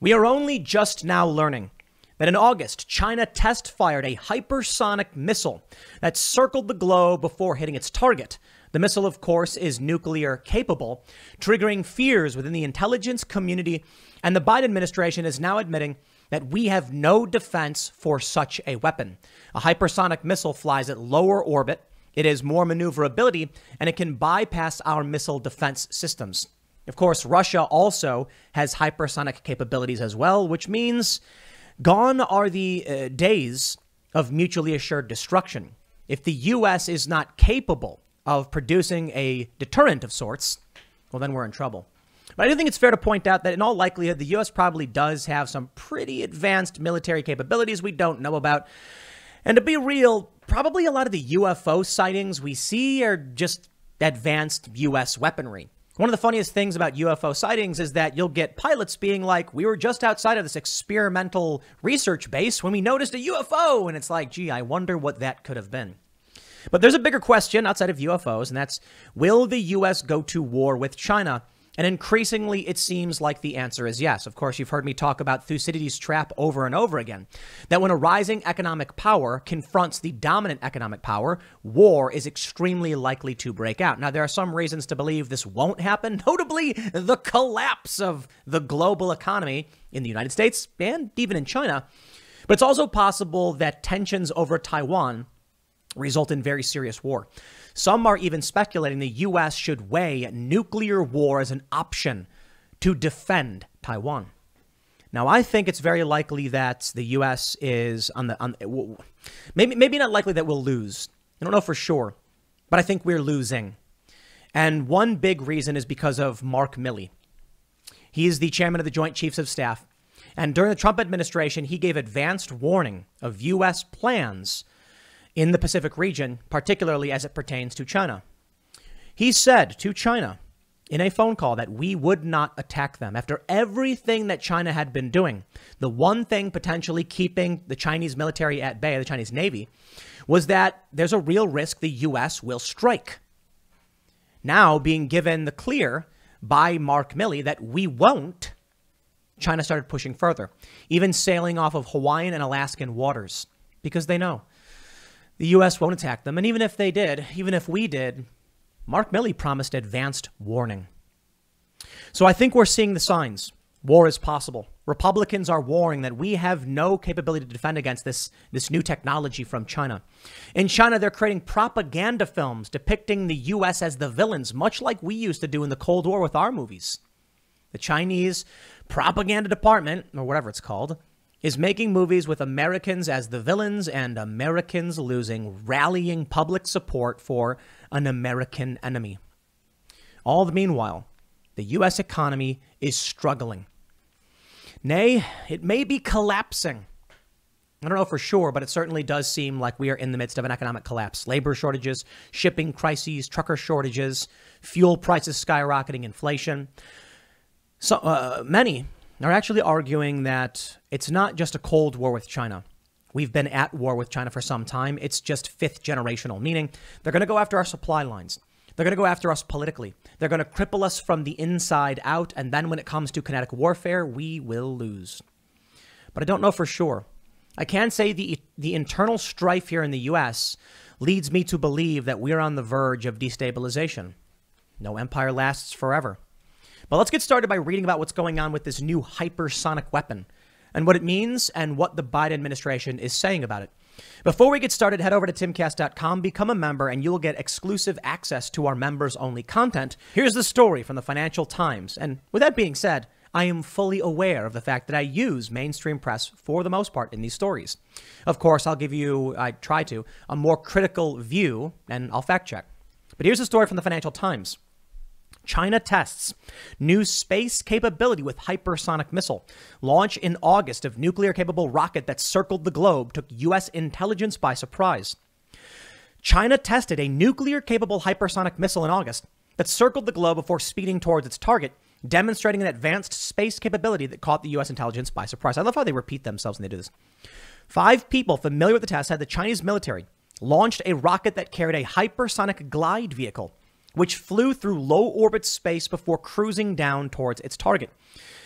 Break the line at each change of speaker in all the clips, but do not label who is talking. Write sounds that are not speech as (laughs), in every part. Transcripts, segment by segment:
We are only just now learning that in August, China test fired a hypersonic missile that circled the globe before hitting its target. The missile, of course, is nuclear capable, triggering fears within the intelligence community. And the Biden administration is now admitting that we have no defense for such a weapon. A hypersonic missile flies at lower orbit, it has more maneuverability, and it can bypass our missile defense systems. Of course, Russia also has hypersonic capabilities as well, which means gone are the uh, days of mutually assured destruction. If the U.S. is not capable of producing a deterrent of sorts, well, then we're in trouble. But I do think it's fair to point out that in all likelihood, the U.S. probably does have some pretty advanced military capabilities we don't know about. And to be real, probably a lot of the UFO sightings we see are just advanced U.S. weaponry. One of the funniest things about UFO sightings is that you'll get pilots being like, we were just outside of this experimental research base when we noticed a UFO. And it's like, gee, I wonder what that could have been. But there's a bigger question outside of UFOs, and that's will the U.S. go to war with China? And increasingly, it seems like the answer is yes. Of course, you've heard me talk about Thucydides' trap over and over again that when a rising economic power confronts the dominant economic power, war is extremely likely to break out. Now, there are some reasons to believe this won't happen, (laughs) notably the collapse of the global economy in the United States and even in China. But it's also possible that tensions over Taiwan result in very serious war. Some are even speculating the U.S. should weigh nuclear war as an option to defend Taiwan. Now, I think it's very likely that the U.S. is on the on maybe maybe not likely that we'll lose. I don't know for sure, but I think we're losing. And one big reason is because of Mark Milley. He is the chairman of the Joint Chiefs of Staff. And during the Trump administration, he gave advanced warning of U.S. plans in the Pacific region, particularly as it pertains to China. He said to China in a phone call that we would not attack them after everything that China had been doing. The one thing potentially keeping the Chinese military at bay, the Chinese Navy, was that there's a real risk the U.S. will strike. Now, being given the clear by Mark Milley that we won't, China started pushing further, even sailing off of Hawaiian and Alaskan waters, because they know the U.S. won't attack them. And even if they did, even if we did, Mark Milley promised advanced warning. So I think we're seeing the signs. War is possible. Republicans are warring that we have no capability to defend against this, this new technology from China. In China, they're creating propaganda films depicting the U.S. as the villains, much like we used to do in the Cold War with our movies. The Chinese propaganda department, or whatever it's called, is making movies with Americans as the villains and Americans losing rallying public support for an American enemy. All the meanwhile, the U.S. economy is struggling. Nay, it may be collapsing. I don't know for sure, but it certainly does seem like we are in the midst of an economic collapse. Labor shortages, shipping crises, trucker shortages, fuel prices skyrocketing, inflation. So uh, many are actually arguing that it's not just a Cold War with China. We've been at war with China for some time. It's just fifth generational, meaning they're going to go after our supply lines. They're going to go after us politically. They're going to cripple us from the inside out. And then when it comes to kinetic warfare, we will lose. But I don't know for sure. I can say the, the internal strife here in the US leads me to believe that we're on the verge of destabilization. No empire lasts forever. But let's get started by reading about what's going on with this new hypersonic weapon and what it means and what the Biden administration is saying about it. Before we get started, head over to timcast.com, become a member, and you'll get exclusive access to our members only content. Here's the story from the Financial Times. And with that being said, I am fully aware of the fact that I use mainstream press for the most part in these stories. Of course, I'll give you, I try to, a more critical view and I'll fact check. But here's a story from the Financial Times. China tests new space capability with hypersonic missile. Launch in August of nuclear capable rocket that circled the globe took U.S. intelligence by surprise. China tested a nuclear capable hypersonic missile in August that circled the globe before speeding towards its target, demonstrating an advanced space capability that caught the U.S. intelligence by surprise. I love how they repeat themselves when they do this. Five people familiar with the test said the Chinese military launched a rocket that carried a hypersonic glide vehicle which flew through low orbit space before cruising down towards its target.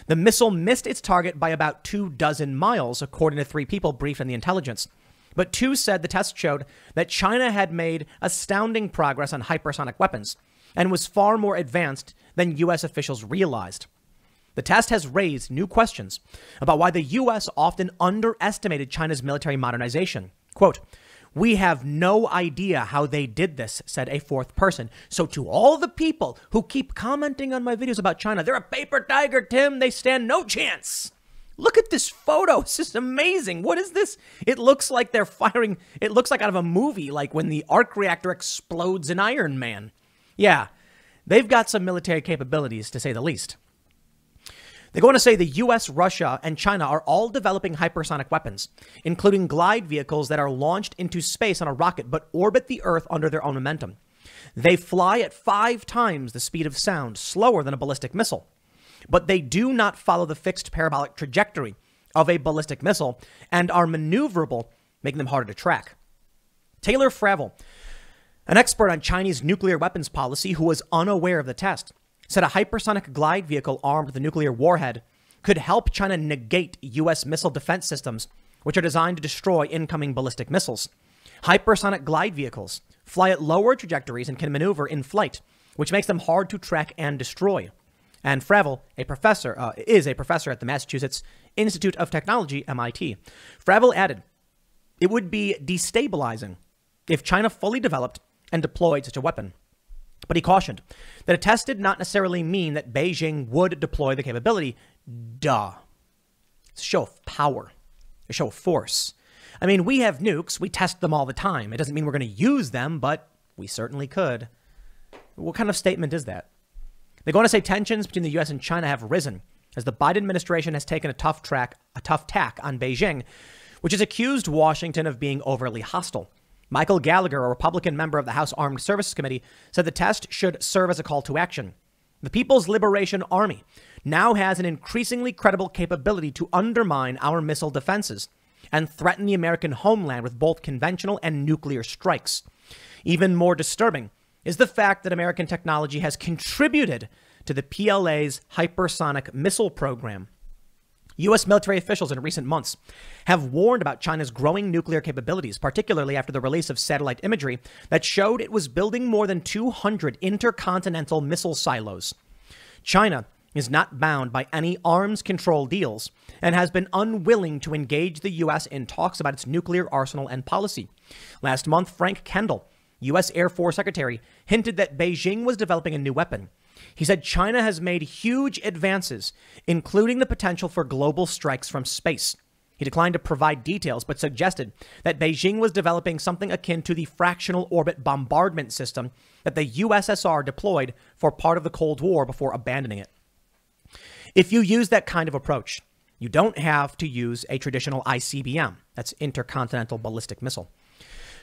The missile missed its target by about two dozen miles, according to three people briefed on the intelligence. But two said the test showed that China had made astounding progress on hypersonic weapons and was far more advanced than U.S. officials realized. The test has raised new questions about why the U.S. often underestimated China's military modernization. Quote, we have no idea how they did this, said a fourth person. So, to all the people who keep commenting on my videos about China, they're a paper tiger, Tim. They stand no chance. Look at this photo. It's just amazing. What is this? It looks like they're firing, it looks like out of a movie, like when the arc reactor explodes in Iron Man. Yeah, they've got some military capabilities, to say the least. They go on to say the US, Russia, and China are all developing hypersonic weapons, including glide vehicles that are launched into space on a rocket but orbit the Earth under their own momentum. They fly at five times the speed of sound, slower than a ballistic missile. But they do not follow the fixed parabolic trajectory of a ballistic missile and are maneuverable, making them harder to track. Taylor Fravel, an expert on Chinese nuclear weapons policy who was unaware of the test, said a hypersonic glide vehicle armed with a nuclear warhead could help China negate U.S. missile defense systems, which are designed to destroy incoming ballistic missiles. Hypersonic glide vehicles fly at lower trajectories and can maneuver in flight, which makes them hard to track and destroy. And Fravel, a professor, uh, is a professor at the Massachusetts Institute of Technology, MIT. Fravel added, it would be destabilizing if China fully developed and deployed such a weapon. But he cautioned that a test did not necessarily mean that Beijing would deploy the capability. Duh. It's a show of power, a show of force. I mean, we have nukes, we test them all the time. It doesn't mean we're going to use them, but we certainly could. What kind of statement is that? They're going to say tensions between the US and China have risen as the Biden administration has taken a tough track, a tough tack on Beijing, which has accused Washington of being overly hostile. Michael Gallagher, a Republican member of the House Armed Services Committee, said the test should serve as a call to action. The People's Liberation Army now has an increasingly credible capability to undermine our missile defenses and threaten the American homeland with both conventional and nuclear strikes. Even more disturbing is the fact that American technology has contributed to the PLA's hypersonic missile program. U.S. military officials in recent months have warned about China's growing nuclear capabilities, particularly after the release of satellite imagery that showed it was building more than 200 intercontinental missile silos. China is not bound by any arms control deals and has been unwilling to engage the U.S. in talks about its nuclear arsenal and policy. Last month, Frank Kendall, U.S. Air Force Secretary, hinted that Beijing was developing a new weapon he said China has made huge advances, including the potential for global strikes from space. He declined to provide details, but suggested that Beijing was developing something akin to the fractional orbit bombardment system that the USSR deployed for part of the Cold War before abandoning it. If you use that kind of approach, you don't have to use a traditional ICBM, that's Intercontinental Ballistic Missile.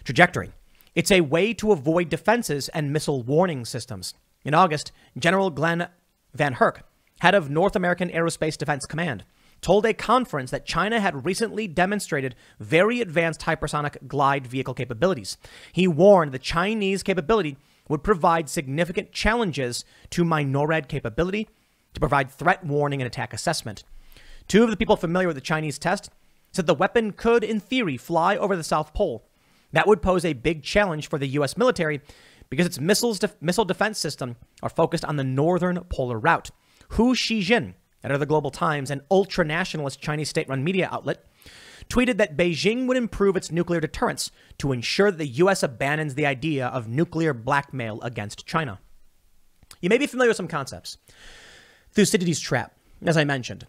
Trajectory. It's a way to avoid defenses and missile warning systems. In August, General Glenn Van Herk, head of North American Aerospace Defense Command, told a conference that China had recently demonstrated very advanced hypersonic glide vehicle capabilities. He warned the Chinese capability would provide significant challenges to my NORAD capability to provide threat warning and attack assessment. Two of the people familiar with the Chinese test said the weapon could, in theory, fly over the South Pole. That would pose a big challenge for the U.S. military because its missiles missile defense system are focused on the northern polar route. Hu Xijin, editor of the Global Times, an ultra nationalist Chinese state run media outlet, tweeted that Beijing would improve its nuclear deterrence to ensure that the U.S. abandons the idea of nuclear blackmail against China. You may be familiar with some concepts. Thucydides' trap, as I mentioned.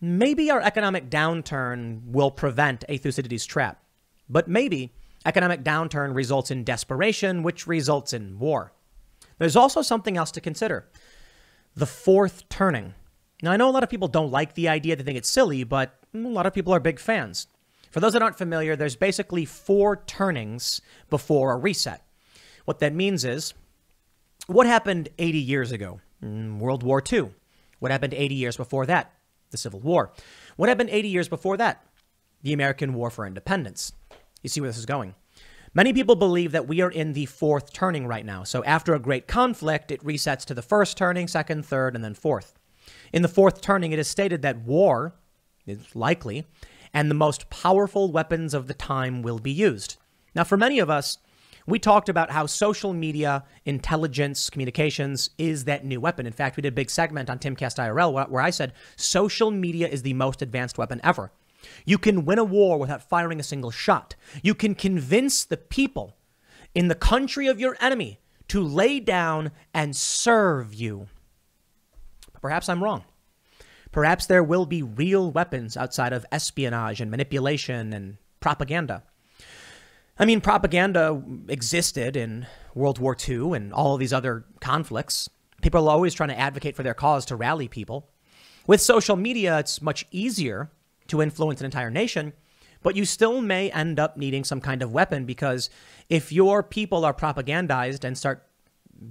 Maybe our economic downturn will prevent a Thucydides trap, but maybe Economic downturn results in desperation, which results in war. There's also something else to consider the fourth turning. Now, I know a lot of people don't like the idea, they think it's silly, but a lot of people are big fans. For those that aren't familiar, there's basically four turnings before a reset. What that means is what happened 80 years ago? Mm, World War II. What happened 80 years before that? The Civil War. What happened 80 years before that? The American War for Independence you see where this is going. Many people believe that we are in the fourth turning right now. So after a great conflict, it resets to the first turning, second, third, and then fourth. In the fourth turning, it is stated that war is likely, and the most powerful weapons of the time will be used. Now, for many of us, we talked about how social media, intelligence, communications is that new weapon. In fact, we did a big segment on Timcast IRL where I said social media is the most advanced weapon ever. You can win a war without firing a single shot. You can convince the people in the country of your enemy to lay down and serve you. But perhaps I'm wrong. Perhaps there will be real weapons outside of espionage and manipulation and propaganda. I mean, propaganda existed in World War II and all of these other conflicts. People are always trying to advocate for their cause to rally people. With social media, it's much easier to influence an entire nation, but you still may end up needing some kind of weapon because if your people are propagandized and start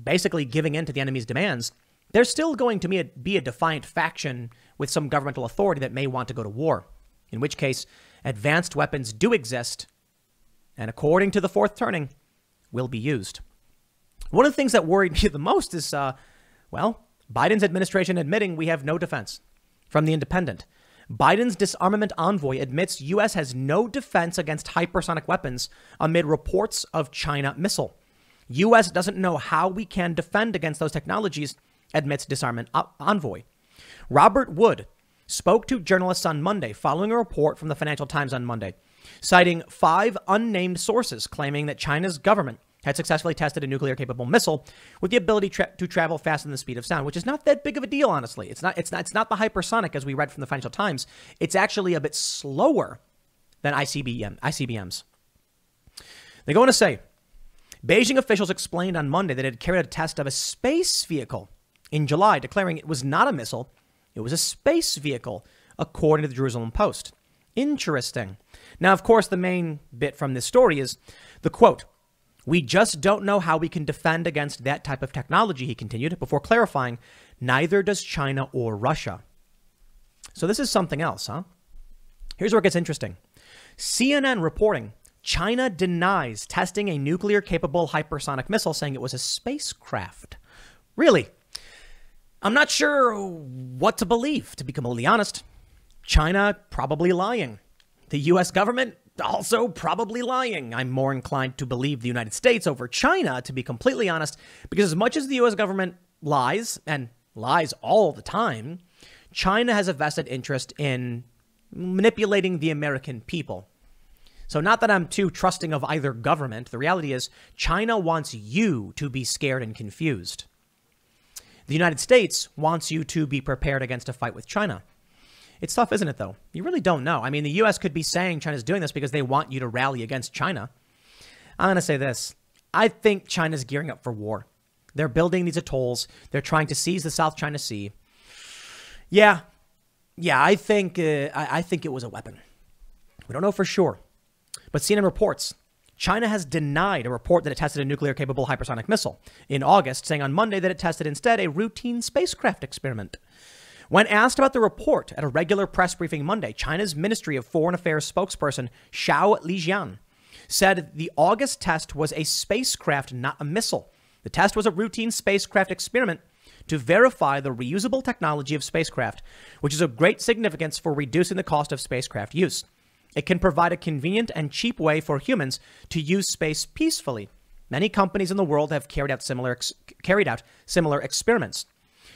basically giving in to the enemy's demands, there's still going to be a, defiant faction with some governmental authority that may want to go to war, in which case advanced weapons do exist, and according to the fourth turning, will be used. One of the things that worried (laughs) me the most is, uh, well, Biden's administration admitting we have no defense from the independent. Biden's disarmament envoy admits U.S. has no defense against hypersonic weapons amid reports of China missile. U.S. doesn't know how we can defend against those technologies, admits disarmament envoy. Robert Wood spoke to journalists on Monday following a report from the Financial Times on Monday, citing five unnamed sources claiming that China's government had successfully tested a nuclear capable missile with the ability tra- to travel faster than the speed of sound, which is not that big of a deal, honestly. It's not, it's, not, it's not the hypersonic as we read from the Financial Times. It's actually a bit slower than ICBM, ICBMs. They go on to say Beijing officials explained on Monday that it had carried a test of a space vehicle in July, declaring it was not a missile, it was a space vehicle, according to the Jerusalem Post. Interesting. Now, of course, the main bit from this story is the quote we just don't know how we can defend against that type of technology, he continued, before clarifying, neither does China or Russia. So this is something else, huh? Here's where it gets interesting CNN reporting China denies testing a nuclear capable hypersonic missile, saying it was a spacecraft. Really? I'm not sure what to believe, to be completely honest. China probably lying. The US government also probably lying. I'm more inclined to believe the United States over China, to be completely honest, because as much as the US government lies, and lies all the time, China has a vested interest in manipulating the American people. So, not that I'm too trusting of either government. The reality is, China wants you to be scared and confused. The United States wants you to be prepared against a fight with China. It's tough, isn't it, though? You really don't know. I mean, the U.S. could be saying China's doing this because they want you to rally against China. I'm going to say this I think China's gearing up for war. They're building these atolls, they're trying to seize the South China Sea. Yeah. Yeah, I think uh, I, I think it was a weapon. We don't know for sure, but CNN reports China has denied a report that it tested a nuclear capable hypersonic missile in August, saying on Monday that it tested instead a routine spacecraft experiment. When asked about the report at a regular press briefing Monday, China's Ministry of Foreign Affairs spokesperson Xiao Lijian said the August test was a spacecraft, not a missile. The test was a routine spacecraft experiment to verify the reusable technology of spacecraft, which is of great significance for reducing the cost of spacecraft use. It can provide a convenient and cheap way for humans to use space peacefully. Many companies in the world have carried out similar carried out similar experiments.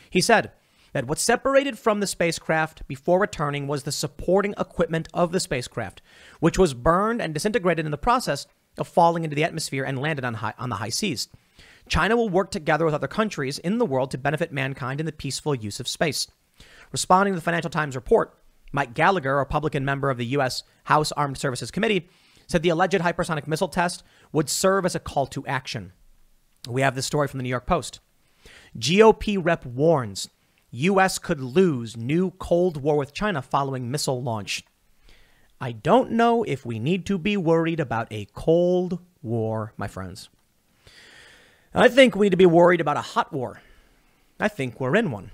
He said, that what separated from the spacecraft before returning was the supporting equipment of the spacecraft, which was burned and disintegrated in the process of falling into the atmosphere and landed on, high, on the high seas. China will work together with other countries in the world to benefit mankind in the peaceful use of space. Responding to the Financial Times report, Mike Gallagher, a Republican member of the U.S. House Armed Services Committee, said the alleged hypersonic missile test would serve as a call to action. We have this story from the New York Post. GOP rep warns U.S. could lose new Cold War with China following missile launch. I don't know if we need to be worried about a Cold War, my friends. I think we need to be worried about a hot war. I think we're in one.